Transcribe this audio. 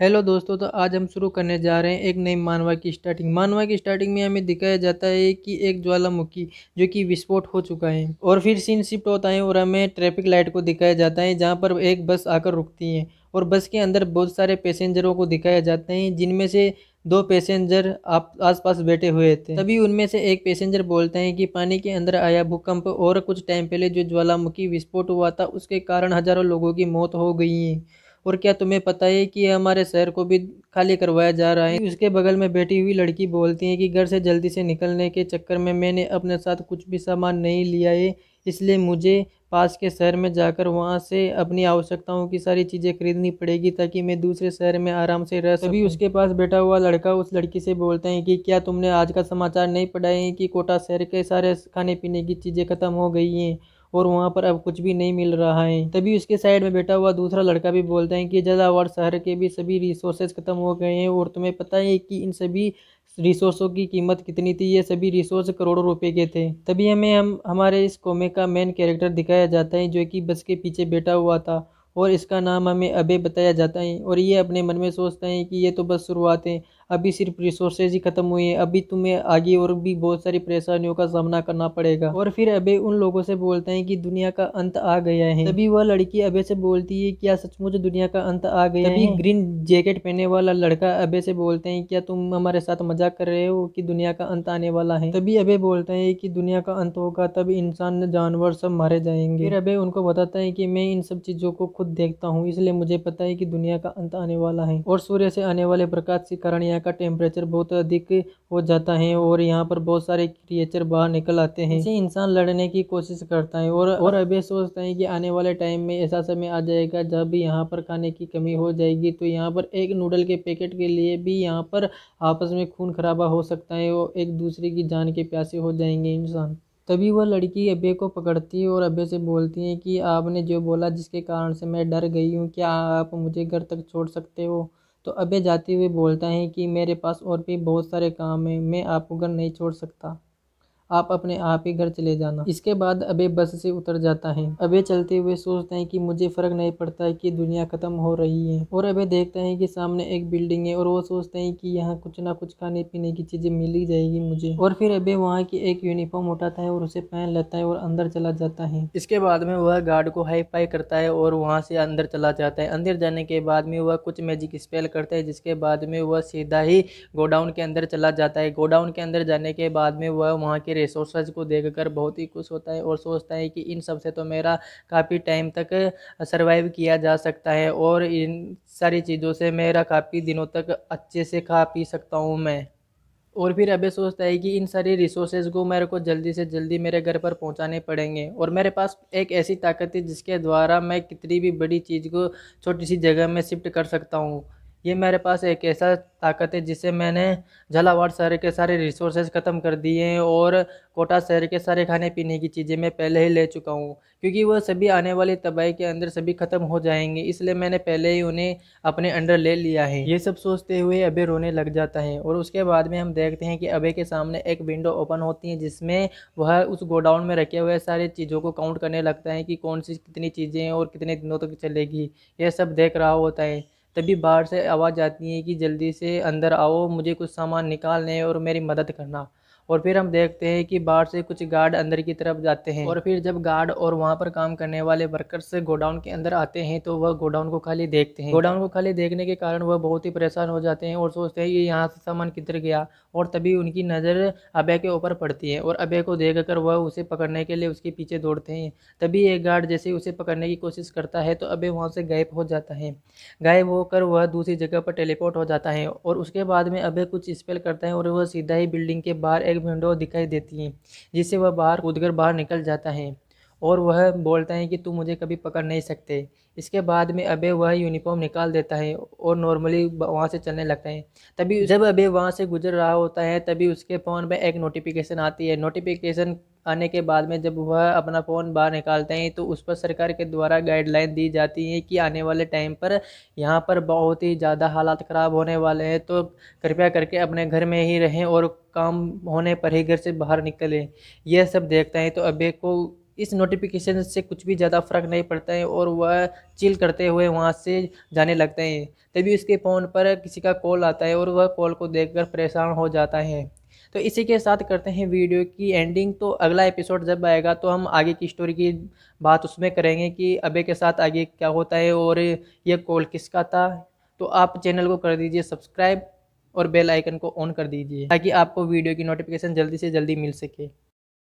Hello दोस्तों तो आज हम शुरू करने जा रहे हैं एक नई मानवा की स्टार्टिंग मानवा की स्टार्टिंग में हमें दिखाया जाता है कि एक ज्वालामुखी जो कि विस्फोट हो चुका है और फिर सीन शिफ्ट होता है और हमें ट्रैफिक लाइट को दिखाया जाता है जहां पर एक बस आकर रुकती है और बस के अंदर बहुत सारे पैसेंजरों को दिखाया जाते हैं जिनमें से दो पैसेंजर आप पास बैठे हुए थे तभी उनमें से एक पैसेंजर बोलते हैं कि पानी के अंदर आया भूकंप और कुछ टाइम पहले जो ज्वालामुखी विस्फोट हुआ था उसके कारण हजारों लोगों की मौत हो गई है और क्या तुम्हें पता है कि हमारे शहर को भी खाली करवाया जा रहा है उसके बगल में बैठी हुई लड़की बोलती है कि घर से जल्दी से निकलने के चक्कर में मैंने अपने साथ कुछ भी सामान नहीं लिया है इसलिए मुझे पास के शहर में जाकर वहाँ से अपनी आवश्यकताओं की सारी चीज़ें खरीदनी पड़ेगी ताकि मैं दूसरे शहर में आराम से रह सभी उसके पास बैठा हुआ लड़का उस लड़की से बोलते हैं कि क्या तुमने आज का समाचार नहीं पढ़ाए हैं कि कोटा शहर के सारे खाने पीने की चीज़ें ख़त्म हो गई हैं और वहाँ पर अब कुछ भी नहीं मिल रहा है तभी उसके साइड में बैठा हुआ दूसरा लड़का भी बोलता है कि जदावाड़ शहर के भी सभी रिसोर्सेज ख़त्म हो गए हैं और तुम्हें पता है कि इन सभी रिसोर्सों की कीमत कितनी थी ये सभी रिसोर्स करोड़ों रुपए के थे तभी हमें हम हमारे इस कोमे का मेन कैरेक्टर दिखाया जाता है जो कि बस के पीछे बैठा हुआ था और इसका नाम हमें अबे बताया जाता है और ये अपने मन में सोचता है कि ये तो बस शुरुआत है अभी सिर्फ रिसोर्सेज ही ख़त्म हुए हैं अभी तुम्हें आगे और भी बहुत सारी परेशानियों का सामना करना पड़ेगा और फिर अबे उन लोगों से बोलते हैं कि दुनिया का अंत आ गया है तभी वह लड़की अबे से बोलती है क्या सचमुच दुनिया का अंत आ गया तभी है? ग्रीन जैकेट पहने वाला लड़का अबे से बोलते हैं क्या तुम हमारे साथ मजाक कर रहे हो कि दुनिया का अंत आने वाला है तभी अबे बोलते हैं कि दुनिया का अंत होगा तब इंसान जानवर सब मारे जाएंगे फिर अबे उनको बताता है कि मैं इन सब चीज़ों को खुद देखता हूँ इसलिए मुझे पता है कि दुनिया का अंत आने वाला है और सूर्य से आने वाले प्रकाश के कारण यहाँ का टेम्परेचर बहुत अधिक हो जाता है और यहाँ पर बहुत सारे क्रिएचर बाहर निकल आते हैं इसे इंसान लड़ने की कोशिश करता है और और अभी ये सोचता है कि आने वाले टाइम में ऐसा समय आ जाएगा जब भी यहाँ पर खाने की कमी हो जाएगी तो यहाँ पर एक नूडल के पैकेट के लिए भी यहाँ पर आपस में खून खराबा हो सकता है और एक दूसरे की जान के प्यासे हो जाएंगे इंसान तभी वह लड़की अबे को पकड़ती है और अबे से बोलती है कि आपने जो बोला जिसके कारण से मैं डर गई हूँ क्या आप मुझे घर तक छोड़ सकते हो तो अभय जाते हुए बोलता है कि मेरे पास और भी बहुत सारे काम हैं मैं आपको घर नहीं छोड़ सकता आप अपने आप ही घर चले जाना इसके बाद अबे बस से उतर जाता है अबे चलते हुए सोचते हैं कि मुझे फर्क नहीं पड़ता है कि दुनिया ख़त्म हो रही है और अबे देखते हैं कि सामने एक बिल्डिंग है और वो सोचते हैं कि यहाँ कुछ ना कुछ खाने पीने की चीज़ें मिल ही जाएगी मुझे और फिर अबे वहाँ की एक यूनिफॉर्म उठाता है और उसे पहन लेता है और अंदर चला जाता है इसके बाद में वह गार्ड को हाई फाई करता है और वहाँ से अंदर चला जाता है अंदर जाने के बाद में वह कुछ मैजिक स्पेल करता है जिसके बाद में वह सीधा ही गोडाउन के अंदर चला जाता है गोडाउन के अंदर जाने के बाद में वह वहाँ के रिसोर्सेज को देखकर बहुत ही खुश होता है और सोचता है कि इन सब से तो मेरा काफ़ी टाइम तक सर्वाइव किया जा सकता है और इन सारी चीज़ों से मेरा काफ़ी दिनों तक अच्छे से खा पी सकता हूँ मैं और फिर अबे सोचता है कि इन सारी रिसोर्सेज को मेरे को जल्दी से जल्दी मेरे घर पर पहुंचाने पड़ेंगे और मेरे पास एक ऐसी ताकत है जिसके द्वारा मैं कितनी भी बड़ी चीज़ को छोटी सी जगह में शिफ्ट कर सकता हूँ ये मेरे पास एक ऐसा ताकत है जिसे मैंने झालावाड़ शहर के सारे रिसोर्सेज ख़त्म कर दिए हैं और कोटा शहर के सारे खाने पीने की चीज़ें मैं पहले ही ले चुका हूँ क्योंकि वह सभी आने वाली तबाही के अंदर सभी ख़त्म हो जाएंगे इसलिए मैंने पहले ही उन्हें अपने अंडर ले लिया है ये सब सोचते हुए अबे रोने लग जाता है और उसके बाद में हम देखते हैं कि अबे के सामने एक विंडो ओपन होती है जिसमें वह उस गोडाउन में रखे हुए सारी चीज़ों को काउंट करने लगता है कि कौन सी कितनी चीज़ें और कितने दिनों तक चलेगी यह सब देख रहा होता है तभी बाहर से आवाज़ आती है कि जल्दी से अंदर आओ मुझे कुछ सामान निकालने और मेरी मदद करना और फिर हम देखते हैं कि बाहर से कुछ गार्ड अंदर की तरफ जाते हैं और फिर जब गार्ड और वहाँ पर काम करने वाले वर्कर्स गोडाउन के अंदर आते हैं तो वह गोडाउन को खाली देखते हैं गोडाउन को खाली देखने के कारण वह बहुत ही परेशान हो जाते हैं और सोचते हैं कि यहाँ से सामान किधर गया और तभी उनकी नज़र अभय के ऊपर पड़ती है और अभय को देख कर वह उसे पकड़ने के लिए उसके पीछे दौड़ते हैं तभी एक गार्ड जैसे उसे पकड़ने की कोशिश करता है तो अभय वहाँ से गायब हो जाता है गायब होकर वह दूसरी जगह पर टेलीपोर्ट हो जाता है और उसके बाद में अभय कुछ स्पेल करता है और वह सीधा ही बिल्डिंग के बाहर मोबाइल विंडो दिखाई देती है जिससे वह बाहर कूदकर बाहर निकल जाता है और वह बोलता है कि तुम मुझे कभी पकड़ नहीं सकते इसके बाद में अबे वह यूनिफॉर्म निकाल देता है और नॉर्मली वहाँ से चलने लगता है तभी जब अबे वहाँ से गुजर रहा होता है तभी उसके फ़ोन में एक नोटिफिकेशन आती है नोटिफिकेशन आने के बाद में जब वह अपना फ़ोन बाहर निकालते हैं तो उस पर सरकार के द्वारा गाइडलाइन दी जाती है कि आने वाले टाइम पर यहाँ पर बहुत ही ज़्यादा हालात ख़राब होने वाले हैं तो कृपया करके अपने घर में ही रहें और काम होने पर ही घर से बाहर निकलें यह सब देखते हैं तो अबे को इस नोटिफिकेशन से कुछ भी ज़्यादा फ़र्क नहीं पड़ता है और वह चिल करते हुए वहाँ से जाने लगते हैं तभी उसके फ़ोन पर किसी का कॉल आता है और वह कॉल को देखकर परेशान हो जाता है तो इसी के साथ करते हैं वीडियो की एंडिंग तो अगला एपिसोड जब आएगा तो हम आगे की स्टोरी की बात उसमें करेंगे कि अबे के साथ आगे क्या होता है और ये कॉल किसका था तो आप चैनल को कर दीजिए सब्सक्राइब और बेल आइकन को ऑन कर दीजिए ताकि आपको वीडियो की नोटिफिकेशन जल्दी से जल्दी मिल सके